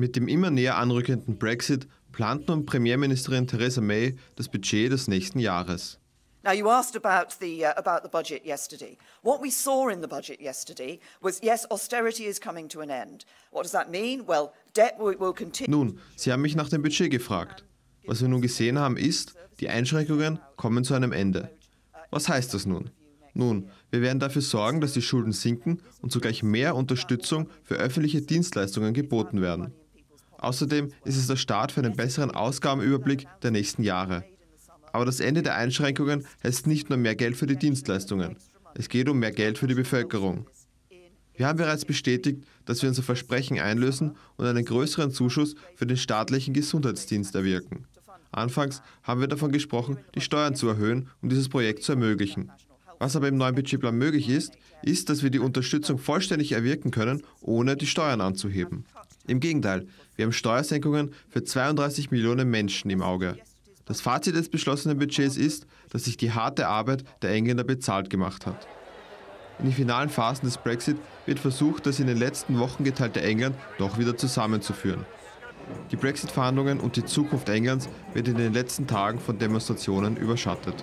Mit dem immer näher anrückenden Brexit plant nun Premierministerin Theresa May das Budget des nächsten Jahres. Now, you asked about the, uh, about the budget yesterday. What we saw in the budget yesterday was, yes, austerity is coming to an end. What does that mean? Well, debt will, will continue. Nun, Sie haben mich nach dem Budget gefragt. Was wir nun gesehen haben ist, die Einschränkungen kommen zu einem Ende. Was heißt das nun? Nun, wir werden dafür sorgen, dass die Schulden sinken und zugleich mehr Unterstützung für öffentliche Dienstleistungen geboten werden. Außerdem ist es der Start für einen besseren Ausgabenüberblick der nächsten Jahre. Aber das Ende der Einschränkungen heißt nicht nur mehr Geld für die Dienstleistungen. Es geht um mehr Geld für die Bevölkerung. Wir haben bereits bestätigt, dass wir unser Versprechen einlösen und einen größeren Zuschuss für den staatlichen Gesundheitsdienst erwirken. Anfangs haben wir davon gesprochen, die Steuern zu erhöhen, um dieses Projekt zu ermöglichen. Was aber im neuen Budgetplan möglich ist, ist, dass wir die Unterstützung vollständig erwirken können, ohne die Steuern anzuheben. Im Gegenteil, wir haben Steuersenkungen für 32 Millionen Menschen im Auge. Das Fazit des beschlossenen Budgets ist, dass sich die harte Arbeit der Engländer bezahlt gemacht hat. In den finalen Phasen des Brexit wird versucht, das in den letzten Wochen geteilte England doch wieder zusammenzuführen. Die Brexit-Verhandlungen und die Zukunft Englands werden in den letzten Tagen von Demonstrationen überschattet.